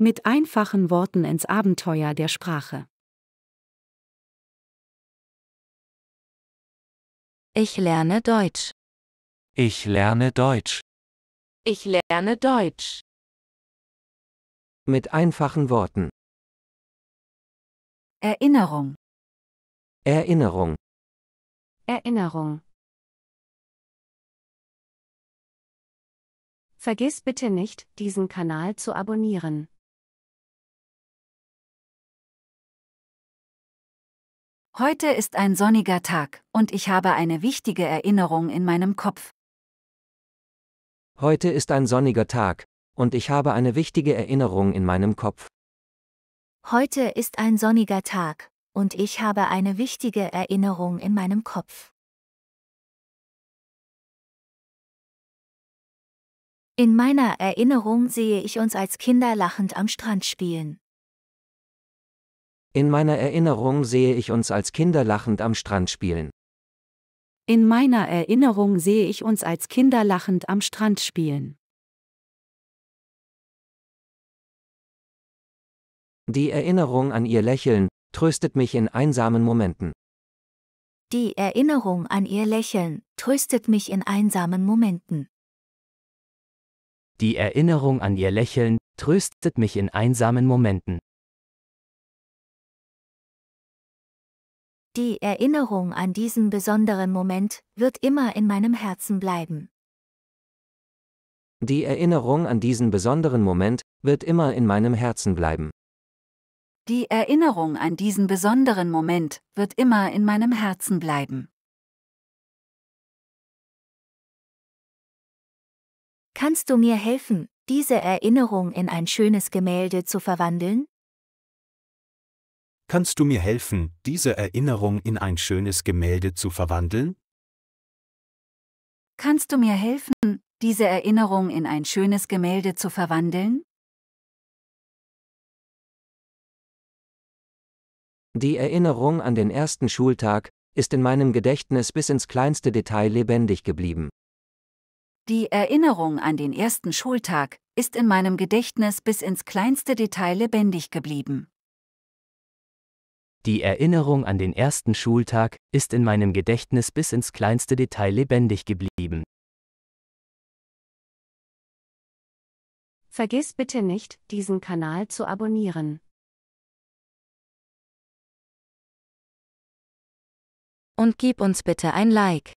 Mit einfachen Worten ins Abenteuer der Sprache. Ich lerne Deutsch. Ich lerne Deutsch. Ich lerne Deutsch. Mit einfachen Worten. Erinnerung. Erinnerung. Erinnerung. Vergiss bitte nicht, diesen Kanal zu abonnieren. Heute ist ein sonniger Tag, und ich habe eine wichtige Erinnerung in meinem Kopf. Heute ist ein sonniger Tag, und ich habe eine wichtige Erinnerung in meinem Kopf. Heute ist ein sonniger Tag, und ich habe eine wichtige Erinnerung in meinem Kopf. In meiner Erinnerung sehe ich uns als Kinder lachend am Strand spielen. In meiner Erinnerung sehe ich uns als Kinder lachend am Strand spielen. In meiner Erinnerung sehe ich uns als Kinder lachend am Strand spielen. Die Erinnerung an ihr Lächeln tröstet mich in einsamen Momenten. Die Erinnerung an ihr Lächeln tröstet mich in einsamen Momenten. Die Erinnerung an ihr Lächeln tröstet mich in einsamen Momenten. Die Erinnerung an diesen besonderen Moment wird immer in meinem Herzen bleiben. Die Erinnerung an diesen besonderen Moment wird immer in meinem Herzen bleiben. Die Erinnerung an diesen besonderen Moment wird immer in meinem Herzen bleiben. Kannst du mir helfen, diese Erinnerung in ein schönes Gemälde zu verwandeln? Kannst du mir helfen, diese Erinnerung in ein schönes Gemälde zu verwandeln? Kannst du mir helfen, diese Erinnerung in ein schönes Gemälde zu verwandeln? Die Erinnerung an den ersten Schultag ist in meinem Gedächtnis bis ins kleinste Detail lebendig geblieben. Die Erinnerung an den ersten Schultag ist in meinem Gedächtnis bis ins kleinste Detail lebendig geblieben. Die Erinnerung an den ersten Schultag ist in meinem Gedächtnis bis ins kleinste Detail lebendig geblieben. Vergiss bitte nicht, diesen Kanal zu abonnieren. Und gib uns bitte ein Like.